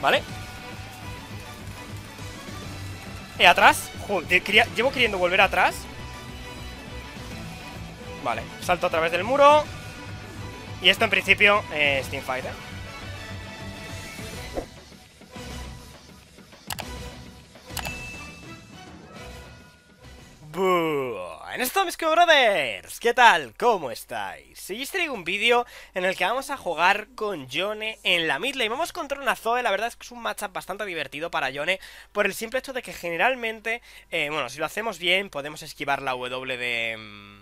¿Vale? Eh, atrás Llevo queriendo volver atrás Vale, salto a través del muro Y esto en principio es eh, Team mis ¿Qué tal? ¿Cómo estáis? Hoy os traigo un vídeo en el que vamos a jugar con Yone en la y Vamos contra una Zoe, la verdad es que es un matchup bastante divertido para Yone Por el simple hecho de que generalmente, eh, bueno, si lo hacemos bien podemos esquivar la W de... Mm,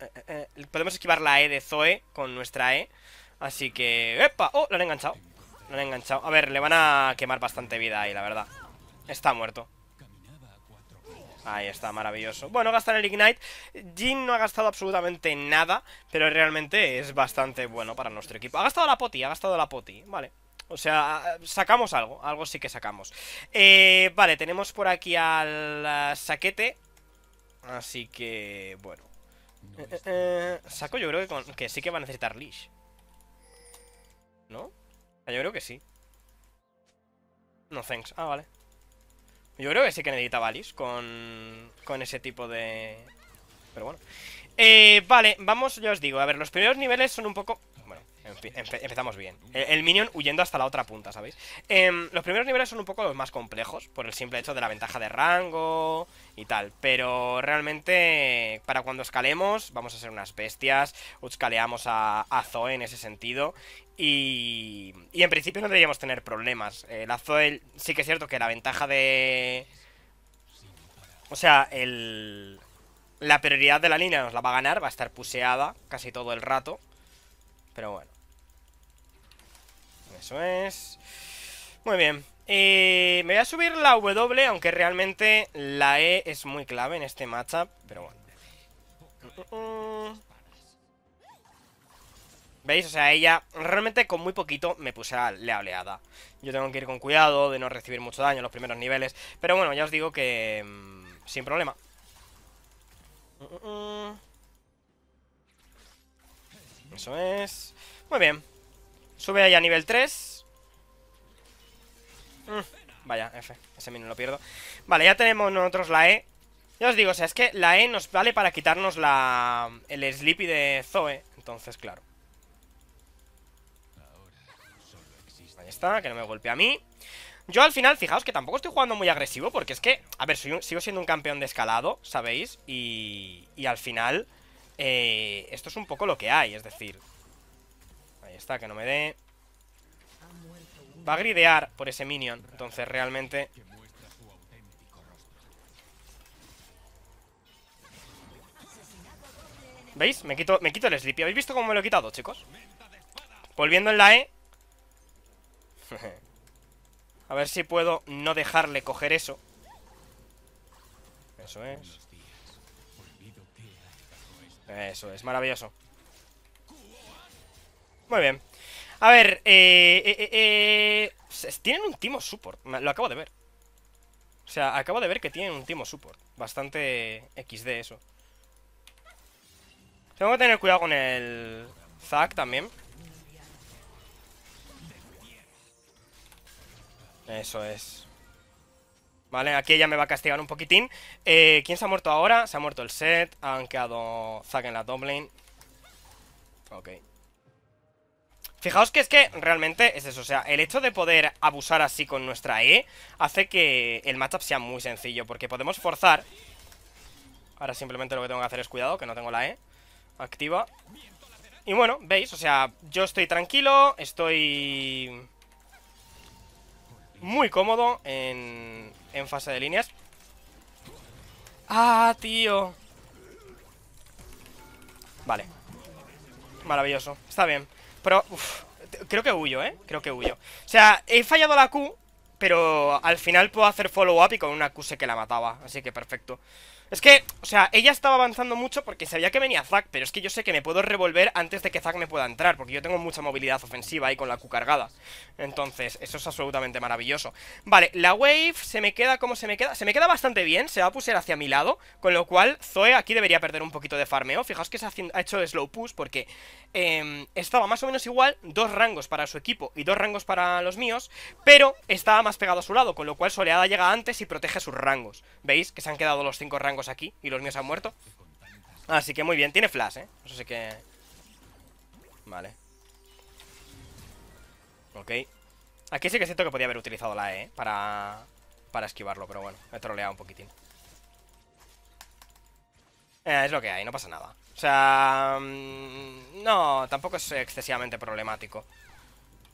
eh, eh, podemos esquivar la E de Zoe con nuestra E Así que... ¡Epa! ¡Oh! Lo han enganchado Lo han enganchado A ver, le van a quemar bastante vida ahí, la verdad Está muerto Ahí está, maravilloso. Bueno, gastar el Ignite. Jin no ha gastado absolutamente nada, pero realmente es bastante bueno para nuestro equipo. Ha gastado la poti, ha gastado la poti, vale. O sea, sacamos algo, algo sí que sacamos. Eh, vale, tenemos por aquí al saquete. Así que, bueno. Eh, eh, saco yo creo que sí que va a necesitar leash. ¿No? Ah, yo creo que sí. No, thanks. Ah, vale. Yo creo que sí que necesitaba Alice con, con ese tipo de... Pero bueno. Eh, vale, vamos, ya os digo. A ver, los primeros niveles son un poco empezamos bien. El, minion huyendo hasta la otra punta, ¿sabéis? Em, los primeros niveles son un poco los más complejos, por el simple hecho de la ventaja de rango y tal. Pero realmente, para cuando escalemos, vamos a ser unas bestias. Escaleamos a, Zoe en ese sentido. Y, y en principio no deberíamos tener problemas. Eh, la Zoe, sí que es cierto que la ventaja de... O sea, el... La prioridad de la línea nos la va a ganar, va a estar puseada casi todo el rato. Pero bueno. Eso es. Muy bien. Eh, me voy a subir la W, aunque realmente la E es muy clave en este matchup. Pero bueno. ¿Veis? O sea, ella realmente con muy poquito me puse a la oleada. Yo tengo que ir con cuidado de no recibir mucho daño en los primeros niveles. Pero bueno, ya os digo que... Mm, sin problema. Eso es. Muy bien. Sube ahí a nivel 3. Mm, vaya, F. Ese mino lo pierdo. Vale, ya tenemos nosotros la E. Ya os digo, o sea, es que la E nos vale para quitarnos la el Sleepy de Zoe. Entonces, claro. Ahí está, que no me golpea a mí. Yo al final, fijaos que tampoco estoy jugando muy agresivo porque es que, a ver, sigo siendo un campeón de escalado, ¿sabéis? Y, al final, eh, esto es un poco lo que hay, es decir, Ahí está, que no me dé. Va a gridear por ese minion. Entonces realmente... ¿Veis? Me quito, me quito el Sleepy. ¿Habéis visto cómo me lo he quitado, chicos? Volviendo en la E. a ver si puedo no dejarle coger eso. Eso es. Eso es, maravilloso muy bien. A ver, eh, eh, eh, eh Tienen un Timo Support, lo acabo de ver. O sea, acabo de ver que tienen un Timo Support. Bastante XD eso. Tengo que tener cuidado con el Zack también. Eso es. Vale, aquí ella me va a castigar un poquitín. Eh, ¿Quién se ha muerto ahora? Se ha muerto el set. Han quedado Zack en la top lane. Ok. Fijaos que es que realmente es eso, o sea, el hecho de poder abusar así con nuestra E hace que el matchup sea muy sencillo, porque podemos forzar... Ahora simplemente lo que tengo que hacer es cuidado, que no tengo la E activa. Y bueno, veis, o sea, yo estoy tranquilo, estoy muy cómodo en, en fase de líneas. ¡Ah, tío! Vale. Maravilloso, está bien. Pero, creo que huyo, ¿eh? Creo que huyo. O sea, he fallado la Q, pero al final puedo hacer follow-up y con una Q sé que la mataba. Así que perfecto. Es que, o sea, ella estaba avanzando mucho porque sabía que venía Zack, pero es que yo sé que me puedo revolver antes de que Zack me pueda entrar, porque yo tengo mucha movilidad ofensiva ahí con la Q cargada. Entonces, eso es absolutamente maravilloso. Vale, la Wave se me queda como se me queda. Se me queda bastante bien, se va a pusear hacia mi lado, con lo cual Zoe aquí debería perder un poquito de farmeo. Fijaos que se ha hecho slow push porque em, estaba más o menos igual, dos rangos para su equipo y dos rangos para los míos, pero estaba más pegado a su lado, con lo cual Soleada llega antes y protege sus rangos. ¿Veis? Que se han quedado los cinco rangos aquí y los míos han muerto. Así que muy bien, tiene flash, ¿eh? Eso sí que... Vale. Ok. Aquí sí que siento que podía haber utilizado la E, ¿eh? Para... Para esquivarlo, pero bueno, me he troleado un poquitín. Eh, es lo que hay, no pasa nada. O sea... Mm, no, tampoco es excesivamente problemático.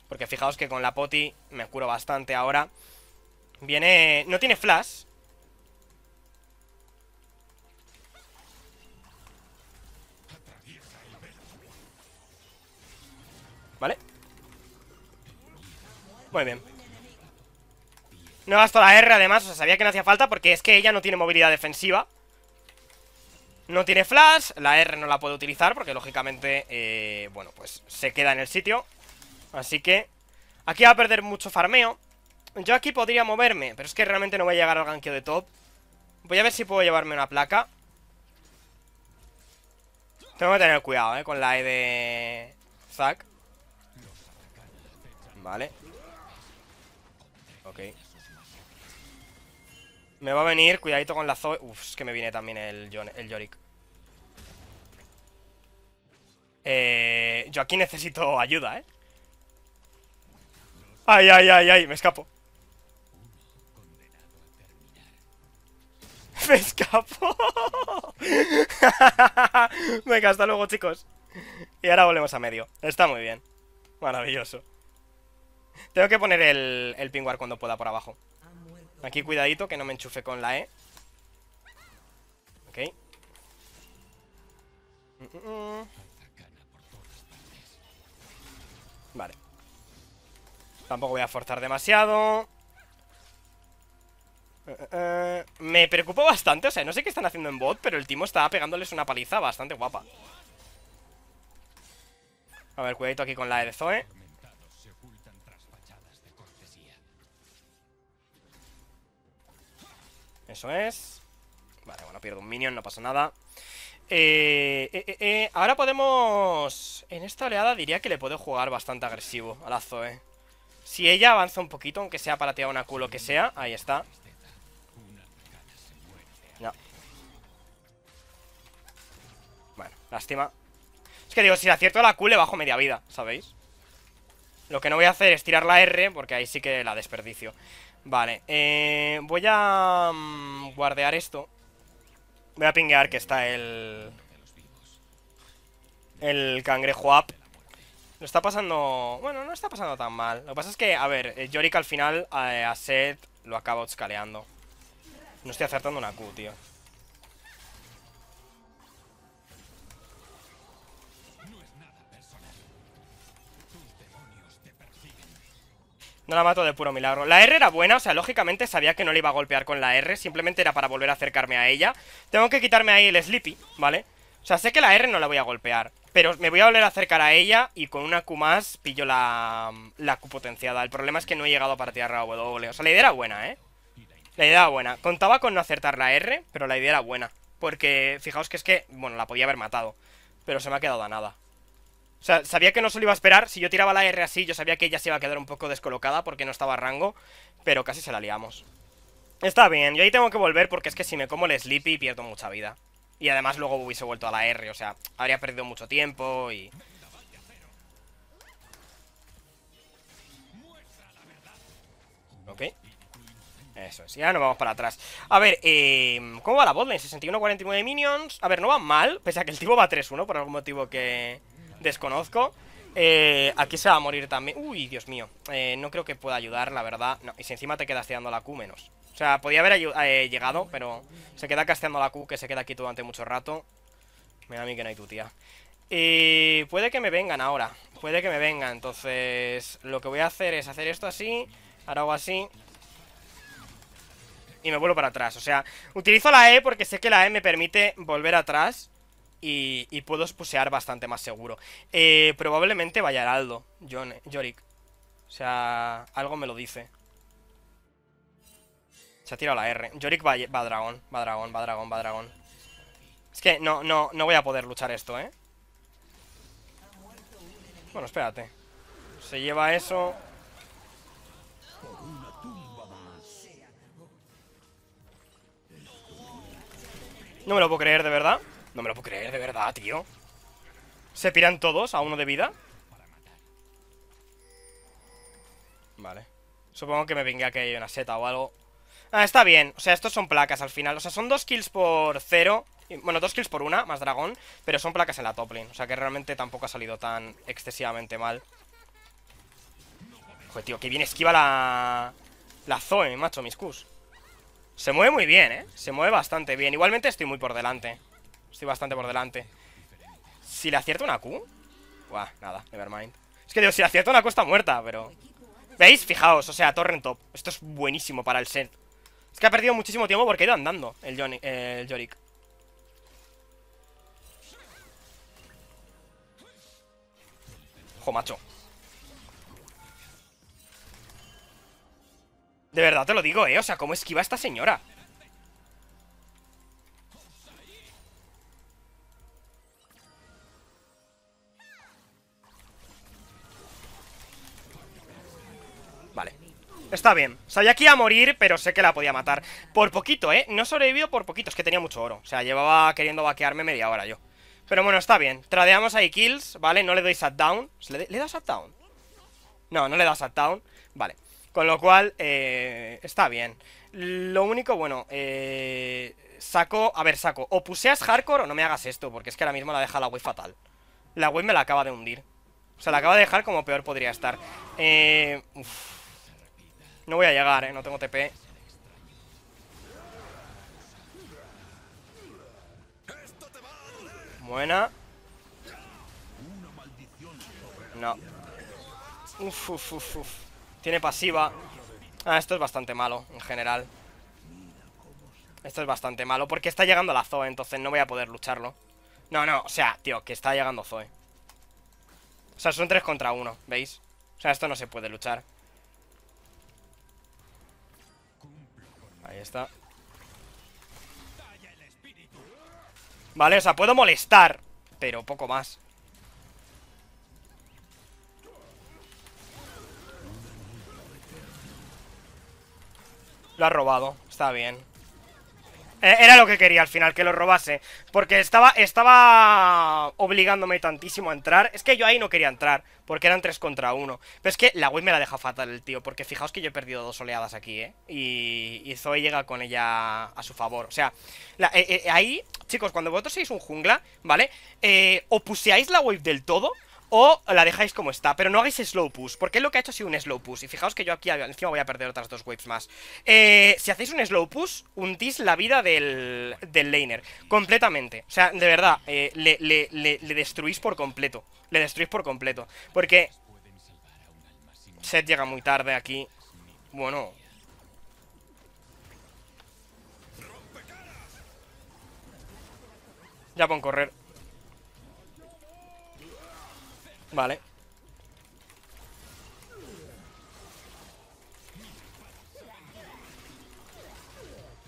Porque fijaos que con la poti me curo bastante ahora. Viene... No tiene flash, Muy bien No gasto la R además, o sea, sabía que no hacía falta Porque es que ella no tiene movilidad defensiva No tiene flash La R no la puedo utilizar porque lógicamente eh, Bueno, pues se queda en el sitio Así que Aquí va a perder mucho farmeo Yo aquí podría moverme, pero es que realmente no voy a llegar al ganqueo de top Voy a ver si puedo llevarme una placa Tengo que tener cuidado, eh, con la E de... Zack Vale me va a venir, cuidadito con la Zoe. Uf, es que me viene también el, el Yorick. Eh, yo aquí necesito ayuda, ¿eh? ¡Ay, ay, ay, ay! Me escapo. ¡Me escapo! Venga, hasta luego, chicos. Y ahora volvemos a medio. Está muy bien. Maravilloso. Tengo que poner el, el pinguar cuando pueda por abajo. Aquí cuidadito que no me enchufe con la E. Ok. Vale. Tampoco voy a forzar demasiado. Eh, eh, eh. me preocupo bastante, o sea, no sé qué están haciendo en bot, pero el Timo está pegándoles una paliza bastante guapa. A ver, cuidadito aquí con la E de Zoe. Eso es. Vale, bueno, pierdo un minion, no pasa nada. Eh, eh, eh, eh, ahora podemos... En esta oleada diría que le puedo jugar bastante agresivo a la Zoe. Si ella avanza un poquito, aunque sea para tirar una culo que sea, ahí está. No. Bueno, lástima. Es que digo, si le acierto la Q le bajo media vida, ¿sabéis? Lo que no voy a hacer es tirar la R, porque ahí sí que la desperdicio. Vale, eh, voy a guardar mm, guardear esto. Voy a pinguear que está el... El cangrejo up. Lo está pasando... Bueno, no está pasando tan mal. Lo que pasa es que, a ver, eh, Yorick al final a, eh, a Seth lo acaba escaleando. No estoy acertando una Q, tío. No la mato de puro milagro. La R era buena, o sea, lógicamente sabía que no le iba a golpear con la R. Simplemente era para volver a acercarme a ella. Tengo que quitarme ahí el Sleepy, ¿vale? O sea, sé que la R no la voy a golpear. Pero me voy a volver a acercar a ella y con una Q más pillo la, la Q potenciada. El problema es que no he llegado a partir la W. O sea, la idea era buena, ¿eh? La idea era buena. Contaba con no acertar la R, pero la idea era buena. Porque fijaos que es que, bueno, la podía haber matado. Pero se me ha quedado a nada. O sea, sabía que no se lo iba a esperar. Si yo tiraba la R así, yo sabía que ella se iba a quedar un poco descolocada porque no estaba a rango. Pero casi se la liamos. Está bien, yo ahí tengo que volver porque es que si me como el Sleepy pierdo mucha vida. Y además luego hubiese vuelto a la R, o sea, habría perdido mucho tiempo y... Ok. Eso es, ya nos vamos para atrás A ver, em, ¿cómo va la botlane? 61-49 minions A ver, no va mal, pese a que el tipo va 3-1 Por algún motivo que desconozco. Eh, aquí se va a morir también. Uy, Dios mío. Eh, no creo que pueda ayudar, la verdad. No, y si encima te quedaste dando la Q menos. O sea, podía haber eh, llegado, pero se queda casteando la Q, que se queda aquí durante mucho rato. Mira a mí que no hay tu tía. Y puede que me vengan ahora. Puede que me vengan. Entonces, lo que voy a hacer es hacer esto así. Ahora hago así. Y me vuelvo para atrás. O sea, utilizo la E porque sé que la E me permite volver atrás y, puedo spusear bastante más seguro. Eh, probablemente vaya Heraldo, John, Yorick. O sea, algo me lo dice. Se ha tirado la R. Yorick va, va dragón, va dragón, va dragón, va dragón. Es que no, no, no voy a poder luchar esto, ¿eh? Bueno, espérate. Se lleva eso. No me lo puedo creer, de verdad. No me lo puedo creer, de verdad, tío ¿Se piran todos a uno de vida? Vale Supongo que me venga que hay una seta o algo Ah, está bien, o sea, estos son placas al final O sea, son dos kills por cero Bueno, dos kills por una, más dragón Pero son placas en la top lane, o sea que realmente tampoco ha salido tan excesivamente mal Joder, tío, que bien esquiva la... La Zoe, macho, mis Se mueve muy bien, eh Se mueve bastante bien Igualmente estoy muy por delante Estoy bastante por delante. Si le acierto una Q... Buah, nada, nevermind. Es que digo, si le acierto una Q está muerta, pero... ¿Veis? Fijaos, o sea, torrent top. Esto es buenísimo para el set. Es que ha perdido muchísimo tiempo porque ha ido andando el, Yorick. Ojo, macho. De verdad te lo digo, eh. O sea, ¿cómo esquiva esta señora? Está bien. Sabía aquí a morir, pero sé que la podía matar. Por poquito, ¿eh? No sobrevivió por poquito. Es que tenía mucho oro. O sea, llevaba queriendo vaquearme media hora yo. Pero bueno, está bien. Tradeamos ahí kills, ¿vale? No le doy shutdown. ¿Le, ¿Le da shutdown? No, no le da shutdown. Vale. Con lo cual, eh, está bien. Lo único, bueno, eh, saco... A ver, saco. O puseas hardcore o no me hagas esto, porque es que ahora mismo la deja la web fatal. La web me la acaba de hundir. O sea, la acaba de dejar como peor podría estar. Eh... No voy a llegar, eh, no tengo TP Buena No Uf, uf, uf, uf Tiene pasiva Ah, esto es bastante malo, en general Esto es bastante malo Porque está llegando la Zoe, entonces no voy a poder lucharlo No, no, o sea, tío, que está llegando Zoe O sea, son tres contra uno, ¿veis? O sea, esto no se puede luchar Ahí está. Vale, o sea, puedo molestar, pero poco más. Lo ha robado, está bien. Eh, era lo que quería al final, que lo robase. Porque estaba, estaba obligándome tantísimo a entrar. Es que yo ahí no quería entrar, porque eran 3 contra 1. Pero es que la wave me la deja fatal el tío, porque fijaos que yo he perdido dos oleadas aquí, ¿eh? Y, Zoe llega con ella a su favor. O sea, eh, eh, ahí, chicos, cuando vosotros sois un jungla, ¿vale? Eh, o puseáis la wave del todo o la dejáis como está, pero no hagáis slow push, porque lo que ha hecho ha sido un slow push, y fijaos que yo aquí encima voy a perder otras dos waves más. Eh, si hacéis un slow push, hundís la vida del, del laner, completamente, o sea, de verdad, eh, le, le, destruís por completo, le destruís por completo, porque Seth llega muy tarde aquí, bueno... Ya pon correr Vale.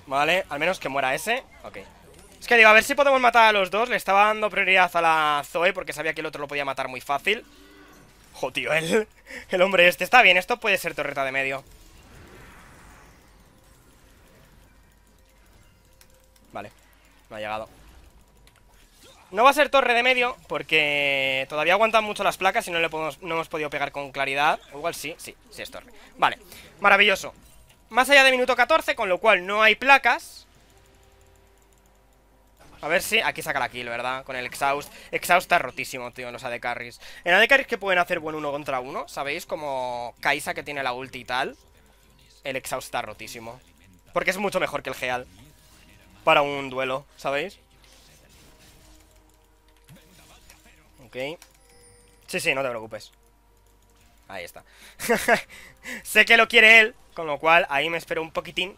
Vale, al menos que muera ese Ok Es que digo, a ver si podemos matar a los dos Le estaba dando prioridad a la Zoe Porque sabía que el otro lo podía matar muy fácil Jo, el, el hombre este Está bien, esto puede ser torreta de medio Vale, me ha llegado no va a ser torre de medio, porque todavía aguantan mucho las placas y no, le no hemos podido pegar con claridad. igual sí, sí, sí es torre. Vale, maravilloso. Más allá de minuto 14, con lo cual no hay placas. A ver si... Aquí saca la kill, ¿verdad? Con el exhaust. Exhaust está rotísimo, tío, en los AD carries. En AD que pueden hacer buen uno contra uno, ¿sabéis? Como Kaisa que tiene la ulti y tal. El exhaust está rotísimo. Porque es mucho mejor que el Geal. Para un duelo, ¿sabéis? Ok. Sí, sí, no te preocupes. Ahí está. sé que lo quiere él, con lo cual ahí me espero un poquitín.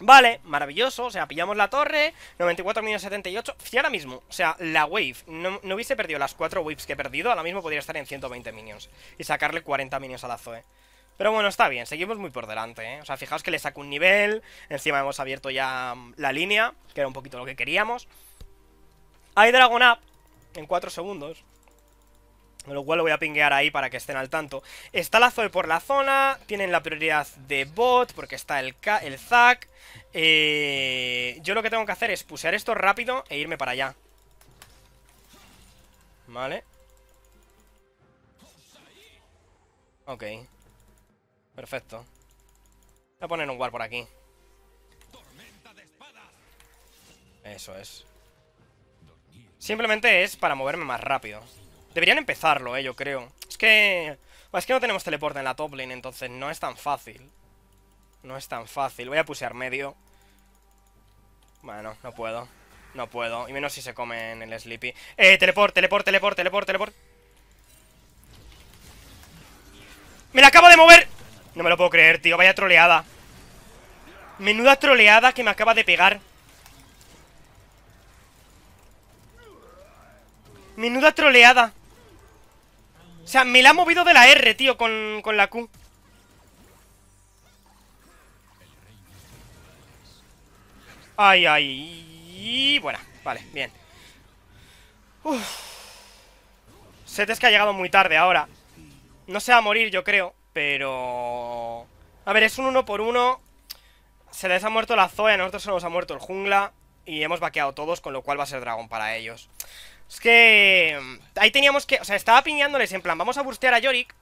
Vale, maravilloso, o sea, pillamos la torre 94.078, si ahora mismo O sea, la wave, no, no, hubiese perdido Las cuatro waves que he perdido, ahora mismo podría estar en 120 minions Y sacarle 40 minions a la Zoe eh. Pero bueno, está bien, seguimos muy por delante ¿eh? O sea, fijaos que le saco un nivel Encima hemos abierto ya mm, la línea Que era un poquito lo que queríamos Hay Dragon Up en 4 segundos. lo cual lo voy a pinguear ahí para que estén al tanto. Está la Zoe por la zona. Tienen la prioridad de bot porque está el, el Zac. Eh, yo lo que tengo que hacer es pusear esto rápido e irme para allá. Vale. Ok. Perfecto. Voy a poner un guard por aquí. Eso es. Simplemente es para moverme más rápido. Deberían empezarlo, eh, yo creo. Es que... Es que no tenemos teleporte en la top lane, entonces no es tan fácil. No es tan fácil. Voy a pusear medio. Bueno, no puedo. No puedo. Y menos si se come en el Sleepy. ¡Eh! Teleport, teleport, teleport, teleport, teleport. ¡Me la acabo de mover! No me lo puedo creer, tío. Vaya troleada. Menuda troleada que me acaba de pegar. Menuda troleada. O sea, me la ha movido de la R, tío, con, la Q. Ay, ay. Buena. Vale, bien. Uf. es que ha llegado muy tarde ahora. No se va a morir, yo creo, pero... A ver, es un uno por uno. Se les ha muerto la Zoe, a nosotros se nos ha muerto el jungla. Y hemos vaqueado todos, con lo cual va a ser dragón para ellos. Es que... Ahí teníamos que... O sea, estaba piñándoles en plan, vamos a burstear a Yorick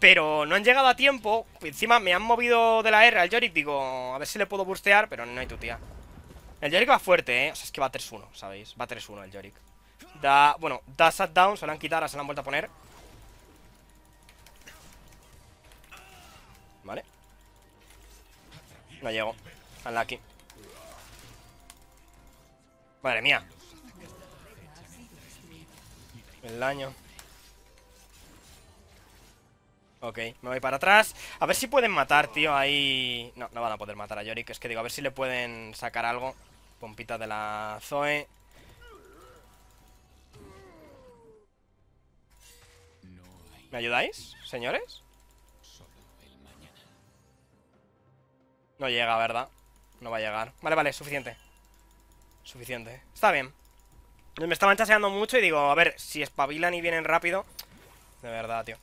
pero no han llegado a tiempo. Encima me han movido de la R al Yorick. Digo, a ver si le puedo burstear. pero no hay tu tía. El Yorick va fuerte, ¿eh? O sea, es que va 3-1, ¿sabéis? Va 3-1 el Yorick. Da, bueno, da shutdown, se lo han quitado, se lo han vuelto a poner. Vale. No llego. lucky. Madre mía. El daño. Ok, me voy para atrás. A ver si pueden matar, tío, ahí... No, no van a poder matar a Yorick. Es que digo, a ver si le pueden sacar algo. Pompita de la Zoe. ¿Me ayudáis, señores? No llega, ¿verdad? No va a llegar. Vale, vale, suficiente. Suficiente. Está bien. Me estaban chaseando mucho y digo, a ver, si espabilan y vienen rápido. De verdad, tío.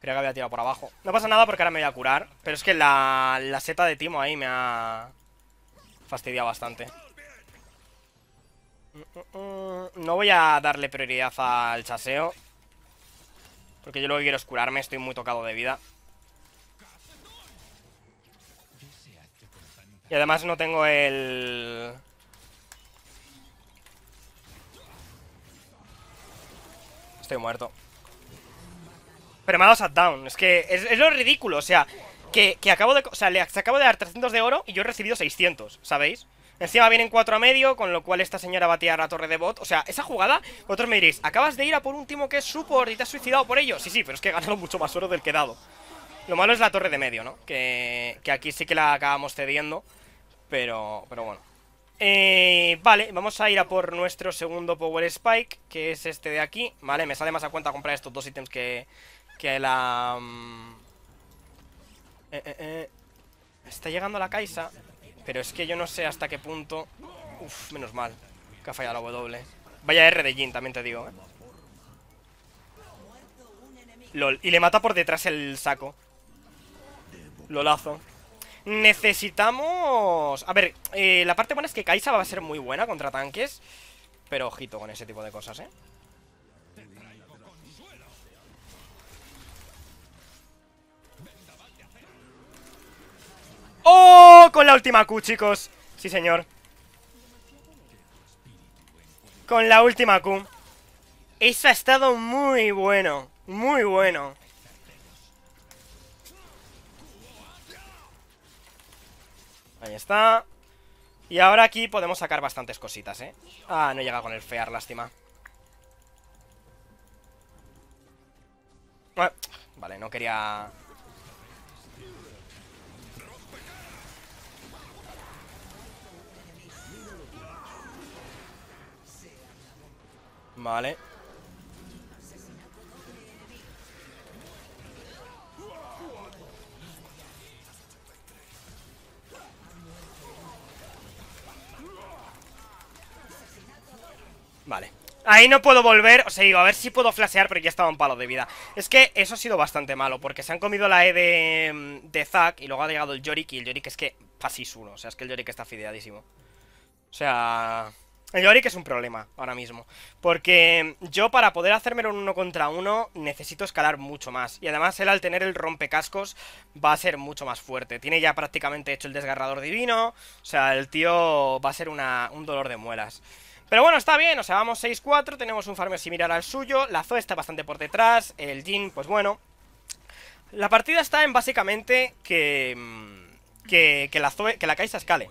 creo que había tirado por abajo. No pasa nada porque ahora me voy a curar. Pero es que la, la seta de Timo ahí me ha fastidiado bastante. No voy a darle prioridad al chaseo. Porque yo lo que quiero es curarme, estoy muy tocado de vida. Y además no tengo el... Estoy muerto. Pero me ha dado shutdown. Es que es, lo ridículo. O sea, que, acabo de... O sea, le acabo de dar 300 de oro y yo he recibido 600, ¿sabéis? Encima vienen 4 a medio, con lo cual esta señora va a tirar la torre de bot. O sea, esa jugada, vosotros me diréis, acabas de ir a por un timo que es support y te has suicidado por ello. Sí, sí, pero es que he ganado mucho más oro del que he dado. Lo malo es la torre de medio, ¿no? Que, que aquí sí que la acabamos cediendo. Pero, pero bueno. Eh, vale, vamos a ir a por nuestro segundo Power Spike, que es este de aquí. Vale, me sale más a cuenta comprar estos dos ítems que, que la... Mm, eh, eh, Está llegando la Kaisa, pero es que yo no sé hasta qué punto... Uf, menos mal, que ha fallado la W. Vaya R de Jin, también te digo, LOL, y le mata por detrás el saco. Lolazo. Necesitamos... A ver, eh, la parte buena es que Kaisa va a ser muy buena contra tanques Pero ojito con ese tipo de cosas, ¿eh? ¡Oh! Con la última Q, chicos Sí, señor Con la última Q Eso ha estado muy bueno Muy bueno Ahí está Y ahora aquí podemos sacar bastantes cositas, ¿eh? Ah, no llega con el fear, lástima ah, Vale, no quería... Vale Vale Ahí no puedo volver, o sea, digo, a ver si puedo flashear Pero ya estaba un palo de vida Es que eso ha sido bastante malo, porque se han comido la E de, Zack Y luego ha llegado el Yorick Y el Yorick es que pasis uno, o sea, es que el Yorick está fideadísimo O sea... El Yorick es un problema ahora mismo Porque yo para poder hacerme un uno contra uno Necesito escalar mucho más Y además él al tener el rompecascos Va a ser mucho más fuerte Tiene ya prácticamente hecho el desgarrador divino O sea, el tío va a ser un dolor de muelas pero bueno, está bien, o sea, vamos 6-4, tenemos un farmeo similar al suyo, la Zoe está bastante por detrás, el Jin, pues bueno. La partida está en básicamente que, mm, que, la, Zoe, que la Kaisa escale.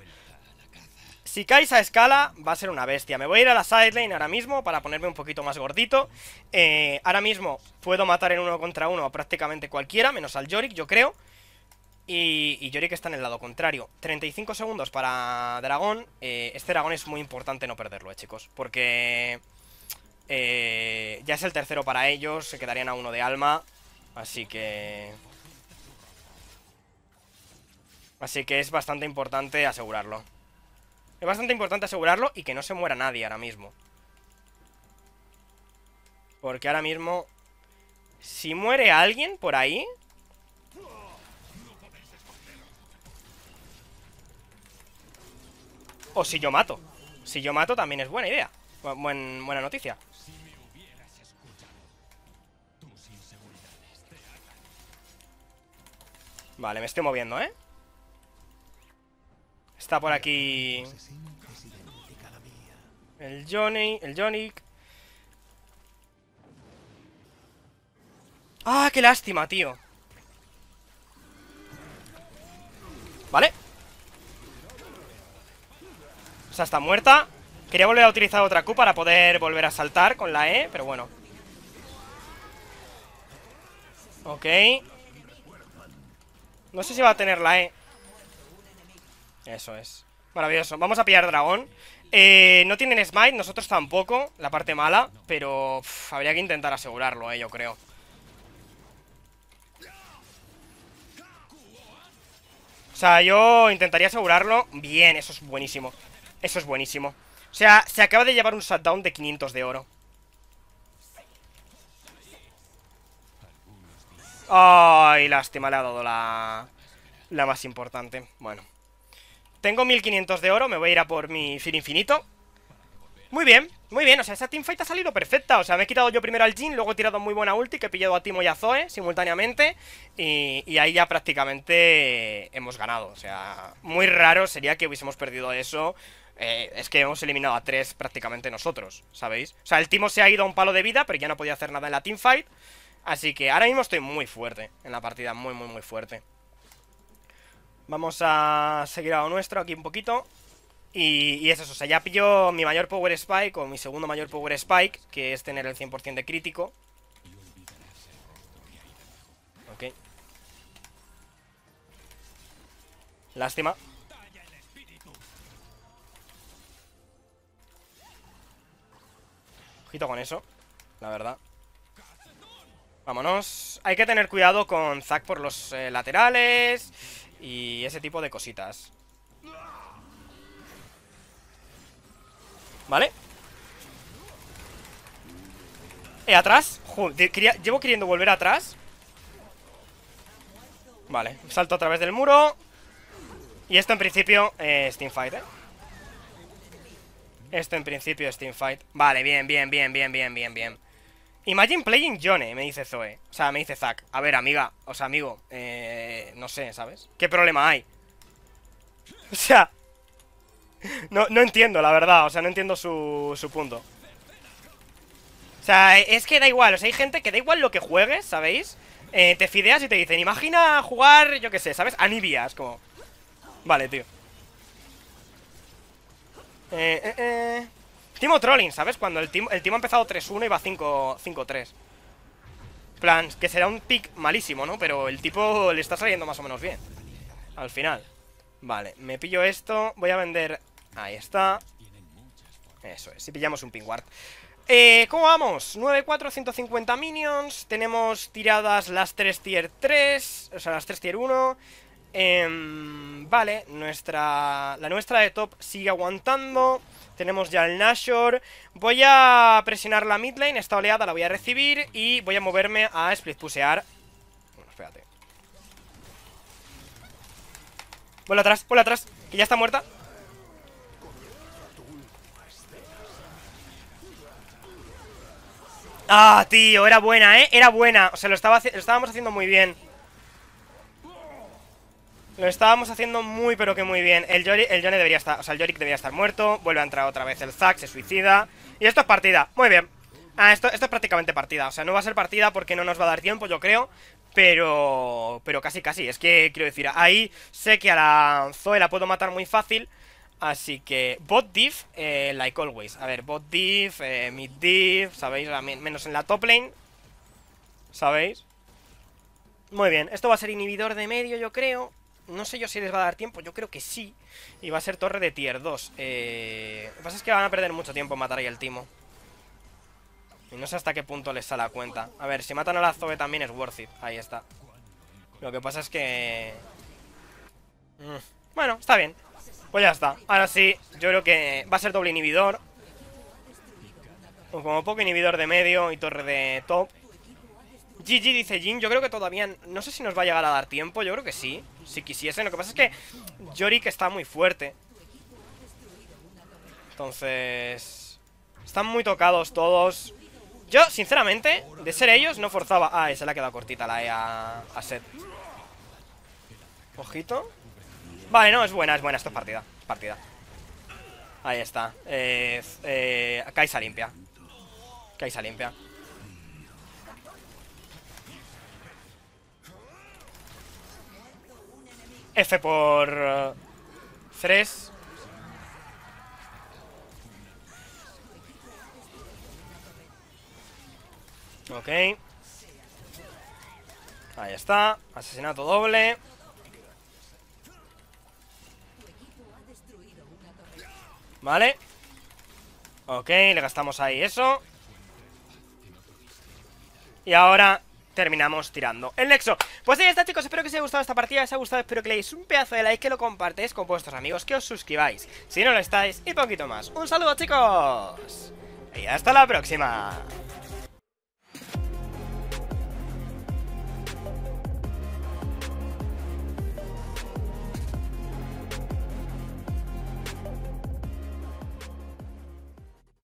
Si Kaisa escala, va a ser una bestia. Me voy a ir a la sideline ahora mismo para ponerme un poquito más gordito. Eh, ahora mismo puedo matar en uno contra uno a prácticamente cualquiera, menos al Yorick, yo creo y, y que está en el lado contrario. 35 segundos para Dragón. Eh, este Dragón es muy importante no perderlo, eh, chicos. Porque eh, ya es el tercero para ellos. Se quedarían a uno de alma. Así que... Así que es bastante importante asegurarlo. Es bastante importante asegurarlo y que no se muera nadie ahora mismo. Porque ahora mismo... Si muere alguien por ahí... O si yo mato. Si yo mato también es buena idea. buena noticia. Vale, me estoy moviendo, ¿eh? Está por aquí... El Johnny... El Johnny... ¡Ah, qué lástima, tío! Vale está muerta. Quería volver a utilizar otra Q para poder volver a saltar con la E, pero bueno. Ok. No sé si va a tener la E. Eso es. Maravilloso. Vamos a pillar dragón. Eh, no tienen smite, nosotros tampoco, la parte mala, pero habría que intentar asegurarlo, eh, yo creo. O sea, yo intentaría asegurarlo bien, eso es buenísimo. Eso es buenísimo. O sea, se acaba de llevar un shutdown de 500 de oro. Ay, lástima, le ha dado la... La más importante. Bueno. Tengo 1500 de oro, me voy a ir a por mi fin infinito. Muy bien, muy bien, o sea, esa teamfight ha salido perfecta O sea, me he quitado yo primero al Jin, luego he tirado muy buena ulti Que he pillado a Timo y a Zoe simultáneamente y, ahí ya prácticamente hemos ganado O sea, muy raro sería que hubiésemos perdido eso eh, es que hemos eliminado a tres prácticamente nosotros, ¿sabéis? O sea, el Timo se ha ido a un palo de vida, pero ya no podía hacer nada en la teamfight. Así que ahora mismo estoy muy fuerte en la partida, muy, muy, muy fuerte. Vamos a seguir a lo nuestro aquí un poquito. Y, y, es eso, o sea, ya pillo mi mayor power spike o mi segundo mayor power spike, que es tener el 100% de crítico. Ok. Lástima. con eso, la verdad Vámonos Hay que tener cuidado con Zack por los eh, laterales Y ese tipo de cositas ¿Vale? Eh, atrás Llevo queriendo volver atrás Vale, salto a través del muro Y esto en principio eh, esto en principio es teamfight. Vale, bien, bien, bien, bien, bien, bien, bien. Imagine playing Johnny, me dice Zoe. O sea, me dice Zack. A ver, amiga, o sea, amigo, eh, no sé, ¿sabes? ¿Qué problema hay? O sea, no, no entiendo, la verdad. O sea, no entiendo su, su punto. O sea, es que da igual. O sea, hay gente que da igual lo que juegues, ¿sabéis? Eh, te fideas y te dicen, imagina jugar, yo qué sé, ¿sabes? Anibias, como... Vale, tío. Eh, eh, eh. Timo Trolling, ¿sabes? Cuando el Timo, el ha empezado 3-1 y va 5-3. Plan, que será un pick malísimo, ¿no? Pero el tipo le está saliendo más o menos bien. Al final. Vale, me pillo esto. Voy a vender... Ahí está. Eso es, si pillamos un pingward. Eh, ¿Cómo vamos? 9-4, 150 minions. Tenemos tiradas las 3 tier 3. O sea, las 3 tier 1. Em, vale, nuestra, la nuestra de top sigue aguantando. Tenemos ya el Nashor. Voy a presionar la mid lane. Esta oleada la voy a recibir. Y voy a moverme a split pusear. Bueno, espérate. Vuelve atrás, vuelve atrás. Que ya está muerta. Ah, tío, era buena, ¿eh? Era buena. O sea, lo, estaba, lo estábamos haciendo muy bien. Lo estábamos haciendo muy pero que muy bien. El, el debería estar, o sea, el Yorick debería estar muerto. Vuelve a entrar otra vez el Zack, se suicida. Y esto es partida, muy bien. Ah, esto, esto es prácticamente partida. O sea, no va a ser partida porque no nos va a dar tiempo, yo creo. Pero... Pero casi, casi. Es que, quiero decir, ahí sé que a la Zoe la puedo matar muy fácil. Así que... Bot div, eh, like always. A ver, bot div, eh, mid diff, ¿sabéis? Menos en la top lane. ¿Sabéis? Muy bien. Esto va a ser inhibidor de medio, yo creo no sé yo si les va a dar tiempo, yo creo que sí. Y va a ser torre de tier 2. Eh, lo que pasa es que van a perder mucho tiempo en matar ahí el timo. Y no sé hasta qué punto les sale la cuenta. A ver, si matan a la Zoe también es worth it. Ahí está. Lo que pasa es que... Mm, bueno, está bien. Pues ya está. Ahora sí, yo creo que va a ser doble inhibidor. O como poco inhibidor de medio y torre de top. GG dice Jin, yo creo que todavía, no sé si nos va a llegar a dar tiempo, yo creo que sí, si quisiese, lo que pasa es que Yorick está muy fuerte. Entonces, están muy tocados todos. Yo, sinceramente, de ser ellos, no forzaba... Ah, se le ha quedado cortita la E a, a Ojito. Vale, no, es buena, es buena, esto es partida, partida. Ahí está. Eh, eh, Kaisa limpia. Kaisa limpia. F por... Eh, tres, 3. Ok. Ahí está. Asesinato doble. Vale. Ok, le gastamos ahí eso. Y ahora terminamos tirando el nexo. Pues ahí está chicos, espero que os haya gustado esta partida, os haya gustado, espero que le un pedazo de like, que lo compartáis con vuestros amigos, que os suscribáis, si no lo estáis, y poquito más. Un saludo chicos, y hasta la próxima.